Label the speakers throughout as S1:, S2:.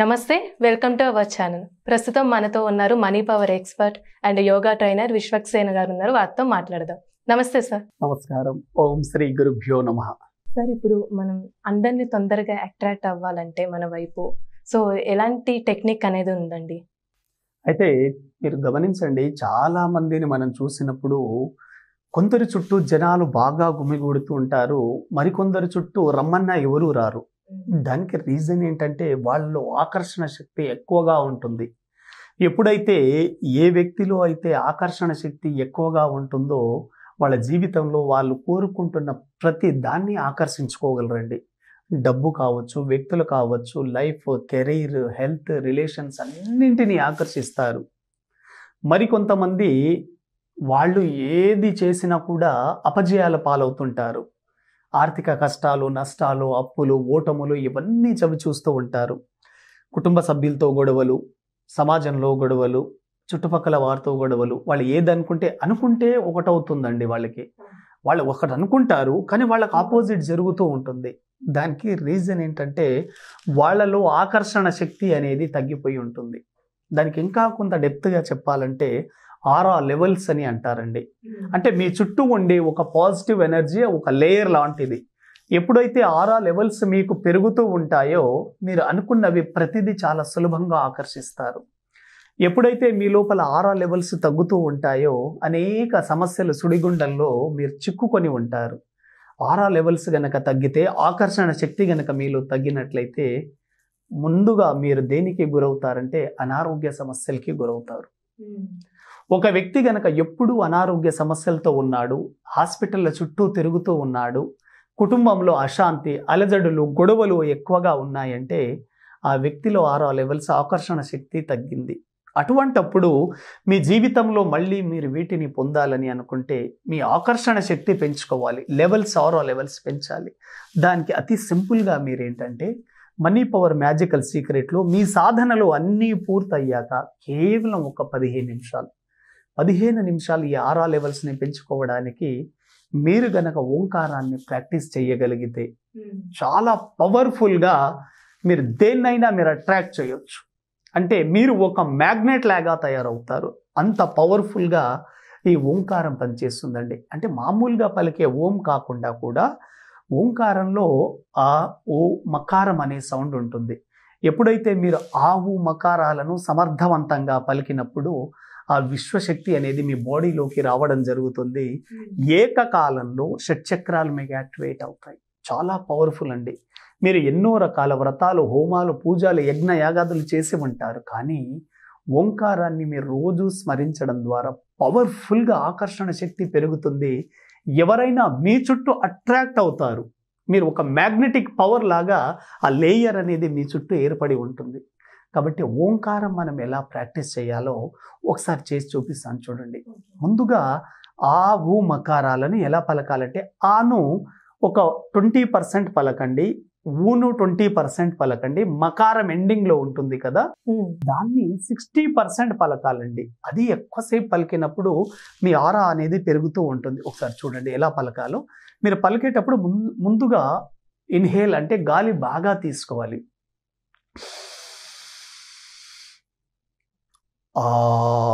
S1: నమస్తే welcome to our channel ప్రస్తుతం మనతో ఉన్నారు money power expert and yoga trainer Vishwaksena గారు ఉన్నారు వారితో మాట్లాడదాం నమస్తే సార్ నమస్కారం ఓం శ్రీ గురుభ్యో నమ సార్ ఇప్పుడు మనం అందరిని తొందరగా అట్రాక్ట్ అవ్వాలంటే మన వైపు సో ఎలాంటి టెక్నిక్ అనేది ఉందండి అయితే మీరు గమనించండి చాలా మందిని మనం చూసినప్పుడు కొందరి చుట్టూ జనాలు బాగా గుమిగూడుతూ ఉంటారు మరికొందరి చుట్టూ రమ్మన్నా ఎవరూ రారు దానికి రీజన్ ఏంటంటే వాళ్ళలో ఆకర్షణ శక్తి ఎక్కువగా ఉంటుంది ఎప్పుడైతే ఏ వ్యక్తిలో అయితే ఆకర్షణ శక్తి ఎక్కువగా ఉంటుందో వాళ్ళ జీవితంలో వాళ్ళు కోరుకుంటున్న ప్రతి దాన్ని ఆకర్షించుకోగలరండి డబ్బు కావచ్చు వ్యక్తులు కావచ్చు లైఫ్ కెరీర్ హెల్త్ రిలేషన్స్ అన్నింటినీ ఆకర్షిస్తారు మరికొంతమంది వాళ్ళు ఏది చేసినా కూడా అపజయాల పాలవుతుంటారు ఆర్థిక కష్టాలు నష్టాలు అప్పులు ఓటములు ఇవన్నీ చవి చూస్తూ ఉంటారు కుటుంబ సభ్యులతో గొడవలు సమాజంలో గొడవలు చుట్టుపక్కల వారితో గొడవలు వాళ్ళు ఏదనుకుంటే అనుకుంటే ఒకటవుతుందండి వాళ్ళకి వాళ్ళు ఒకటి అనుకుంటారు కానీ వాళ్ళకి ఆపోజిట్ జరుగుతూ ఉంటుంది దానికి రీజన్ ఏంటంటే వాళ్ళలో ఆకర్షణ శక్తి అనేది తగ్గిపోయి ఉంటుంది దానికి ఇంకా కొంత డెప్త్గా చెప్పాలంటే ఆరా లెవెల్స్ అని అంటారండి hmm. అంటే మీ చుట్టూ ఉండే ఒక పాజిటివ్ ఎనర్జీ ఒక లేయర్ లాంటిది ఎప్పుడైతే ఆరా లెవెల్స్ మీకు పెరుగుతూ ఉంటాయో మీరు అనుకున్నవి ప్రతిదీ చాలా సులభంగా ఆకర్షిస్తారు ఎప్పుడైతే మీ లోపల ఆరా లెవెల్స్ తగ్గుతూ ఉంటాయో అనేక సమస్యలు సుడిగుండంలో మీరు చిక్కుకొని ఉంటారు ఆరా లెవెల్స్ కనుక తగ్గితే ఆకర్షణ శక్తి కనుక మీలో తగ్గినట్లయితే ముందుగా మీరు దేనికి గురవుతారంటే అనారోగ్య సమస్యలకి గురవుతారు hmm. ఒక వ్యక్తి గనక ఎప్పుడూ అనారోగ్య సమస్యలతో ఉన్నాడు హాస్పిటల్ల చుట్టూ తిరుగుతూ ఉన్నాడు కుటుంబంలో అశాంతి అలజడులు గొడవలు ఎక్కువగా ఉన్నాయంటే ఆ వ్యక్తిలో ఆరో లెవెల్స్ ఆకర్షణ శక్తి తగ్గింది అటువంటప్పుడు మీ జీవితంలో మళ్ళీ మీరు వీటిని పొందాలని అనుకుంటే మీ ఆకర్షణ శక్తి పెంచుకోవాలి లెవెల్స్ ఆరో లెవెల్స్ పెంచాలి దానికి అతి సింపుల్గా మీరేంటంటే మనీ పవర్ మ్యాజికల్ సీక్రెట్లో మీ సాధనలు అన్నీ పూర్తయ్యాక కేవలం ఒక పదిహేను నిమిషాలు పదిహేను నిమిషాలు ఈ ఆరా లెవెల్స్ని పెంచుకోవడానికి మీరు గనక ఓంకారాన్ని ప్రాక్టీస్ చేయగలిగితే hmm. చాలా పవర్ఫుల్గా మీరు దేన్నైనా మీరు అట్రాక్ట్ చేయొచ్చు అంటే మీరు ఒక మ్యాగ్నెట్ లాగా తయారవుతారు అంత పవర్ఫుల్గా ఈ ఓంకారం పనిచేస్తుందండి అంటే మామూలుగా పలికే ఓం కాకుండా కూడా ఓంకారంలో ఆ ఓ మకారం అనే సౌండ్ ఉంటుంది ఎప్పుడైతే మీరు ఆవు మకారాలను సమర్థవంతంగా పలికినప్పుడు ఆ విశ్వశక్తి అనేది మీ బాడీలోకి రావడం జరుగుతుంది hmm. ఏకకాలంలో షట్చక్రాలు మీకు యాక్టివేట్ అవుతాయి చాలా పవర్ఫుల్ అండి మీరు ఎన్నో రకాల వ్రతాలు హోమాలు పూజలు యజ్ఞ యాగాదులు చేసి ఉంటారు కానీ ఓంకారాన్ని మీరు రోజు స్మరించడం ద్వారా పవర్ఫుల్గా ఆకర్షణ శక్తి పెరుగుతుంది ఎవరైనా మీ చుట్టూ అట్రాక్ట్ అవుతారు మీరు ఒక మ్యాగ్నెటిక్ పవర్ లాగా ఆ లేయర్ అనేది మీ చుట్టూ ఏర్పడి ఉంటుంది కాబట్టి ఓంకారం మనం ఎలా ప్రాక్టీస్ చేయాలో ఒకసారి చేసి చూపిస్తాను చూడండి ముందుగా ఆ ఊ మకారాలను ఎలా పలకాలంటే ఆను ఒక ట్వంటీ పర్సెంట్ పలకండి ఊను ట్వంటీ పర్సెంట్ పలకండి మకారం ఎండింగ్ లో ఉంటుంది కదా దాన్ని సిక్స్టీ పర్సెంట్ పలకాలండి అది ఎక్కువసేపు పలికినప్పుడు మీ ఆరా అనేది పెరుగుతూ ఉంటుంది ఒకసారి చూడండి ఎలా పలకాలో మీరు పలికేటప్పుడు ముందుగా ఇన్హేల్ అంటే గాలి బాగా తీసుకోవాలి 哦。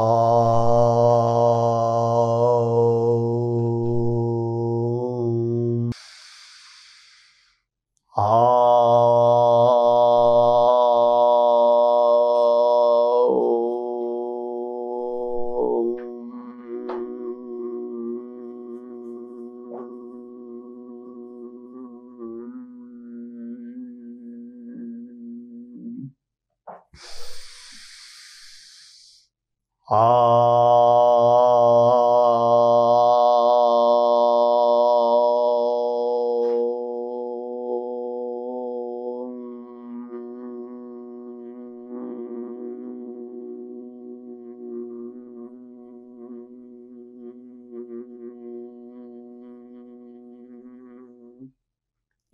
S1: ఆ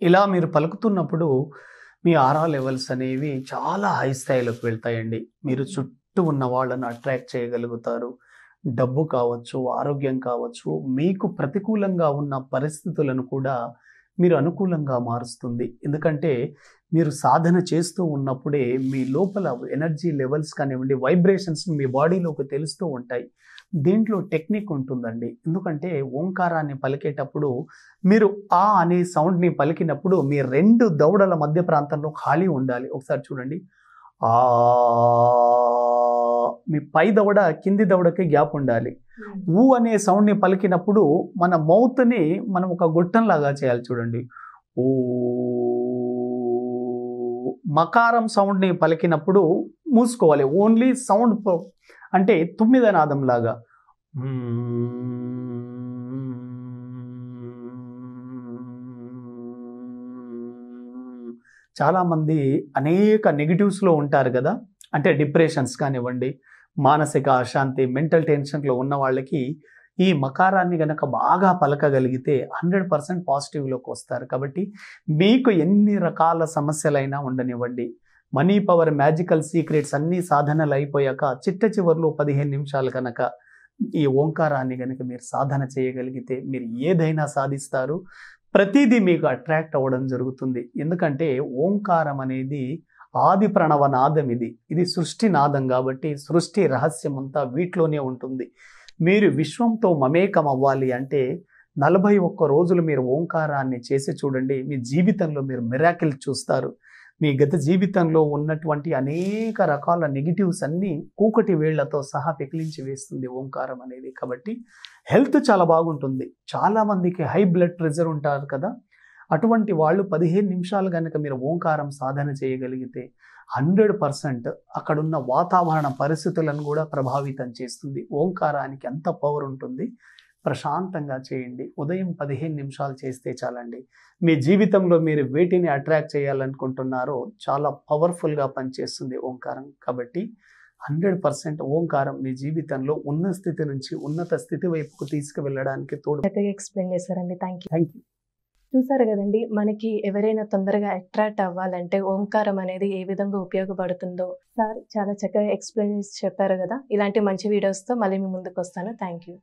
S1: ఇలా మీరు పలుకుతున్నప్పుడు మీ ఆరా లెవెల్స్ అనేవి చాలా హై స్థాయిలోకి వెళ్తాయండి మీరు చుట్టూ చుట్టూ ఉన్న వాళ్ళను అట్రాక్ట్ చేయగలుగుతారు డబ్బు కావచ్చు ఆరోగ్యం కావచ్చు మీకు ప్రతికూలంగా ఉన్న పరిస్థితులను కూడా మీరు అనుకూలంగా మారుస్తుంది ఎందుకంటే మీరు సాధన చేస్తూ ఉన్నప్పుడే మీ లోపల ఎనర్జీ లెవెల్స్ కానివ్వండి వైబ్రేషన్స్ మీ బాడీలోకి తెలుస్తూ ఉంటాయి దీంట్లో టెక్నిక్ ఉంటుందండి ఎందుకంటే ఓంకారాన్ని పలికేటప్పుడు మీరు ఆ అనే సౌండ్ని పలికినప్పుడు మీ రెండు దౌడల మధ్య ప్రాంతంలో ఖాళీ ఉండాలి ఒకసారి చూడండి ఆ పై దవడ కింది దవడకి గ్యాప్ ఉండాలి ఊ అనే సౌండ్ని పలికినప్పుడు మన మౌత్ని మనం ఒక గొట్టంలాగా చేయాలి చూడండి ఊ మకారం సౌండ్ని పలికినప్పుడు మూసుకోవాలి ఓన్లీ సౌండ్ అంటే తొమ్మిద నాదం లాగా చాలామంది అనేక నెగిటివ్స్లో ఉంటారు కదా అంటే డిప్రెషన్స్ కానివ్వండి మానసిక అశాంతి మెంటల్ టెన్షన్లో ఉన్న వాళ్ళకి ఈ మకారాన్ని గనక బాగా పలకగలిగితే హండ్రెడ్ పర్సెంట్ పాజిటివ్లోకి వస్తారు కాబట్టి మీకు ఎన్ని రకాల సమస్యలైనా ఉండనివ్వండి మనీ పవర్ మ్యాజికల్ సీక్రెట్స్ అన్నీ సాధనలు అయిపోయాక చిట్ట చివరిలో పదిహేను నిమిషాలు కనుక ఈ ఓంకారాన్ని కనుక మీరు సాధన చేయగలిగితే మీరు ఏదైనా సాధిస్తారు ప్రతిదీ మీకు అట్రాక్ట్ అవ్వడం జరుగుతుంది ఎందుకంటే ఓంకారం అనేది ఆది ప్రణవ నాదం ఇది ఇది సృష్టి నాదం కాబట్టి సృష్టి రహస్యం అంతా వీటిలోనే ఉంటుంది మీరు విశ్వంతో మమేకం అవ్వాలి అంటే నలభై ఒక్క రోజులు మీరు ఓంకారాన్ని చేసి చూడండి మీ జీవితంలో మీరు మిరాకిల్ చూస్తారు మీ గత జీవితంలో ఉన్నటువంటి అనేక రకాల నెగిటివ్స్ అన్నీ కూకటి వేళ్లతో సహా పెకిలించి వేస్తుంది ఓంకారం అనేది కాబట్టి హెల్త్ చాలా బాగుంటుంది చాలామందికి హై బ్లడ్ ప్రెషర్ ఉంటారు కదా అటువంటి వాళ్ళు పదిహేను నిమిషాలు కనుక మీరు ఓంకారం సాధన చేయగలిగితే హండ్రెడ్ పర్సెంట్ అక్కడున్న వాతావరణ పరిస్థితులను కూడా ప్రభావితం చేస్తుంది ఓంకారానికి ఎంత పవర్ ఉంటుంది ప్రశాంతంగా చేయండి ఉదయం పదిహేను నిమిషాలు చేస్తే చాలండి మీ జీవితంలో మీరు వేటిని అట్రాక్ట్ చేయాలనుకుంటున్నారో చాలా పవర్ఫుల్గా పనిచేస్తుంది ఓంకారం కాబట్టి హండ్రెడ్ పర్సెంట్ ఓంకారం మీ జీవితంలో ఉన్న స్థితి నుంచి ఉన్నత స్థితి వైపుకు తీసుకువెళ్ళడానికి తోడు ఎక్స్ప్లెయిన్ చేశారండి థ్యాంక్ యూ థ్యాంక్ యూ చూసారు కదండి మనకి ఎవరైనా తొందరగా అట్రాక్ట్ అవ్వాలంటే ఓంకారం అనేది ఏ విధంగా ఉపయోగపడుతుందో సార్ చాలా చక్కగా ఎక్స్ప్లెయిన్ చేసి చెప్పారు కదా ఇలాంటి మంచి వీడియోస్తో మళ్ళీ మీ ముందుకు వస్తాను థ్యాంక్ యూ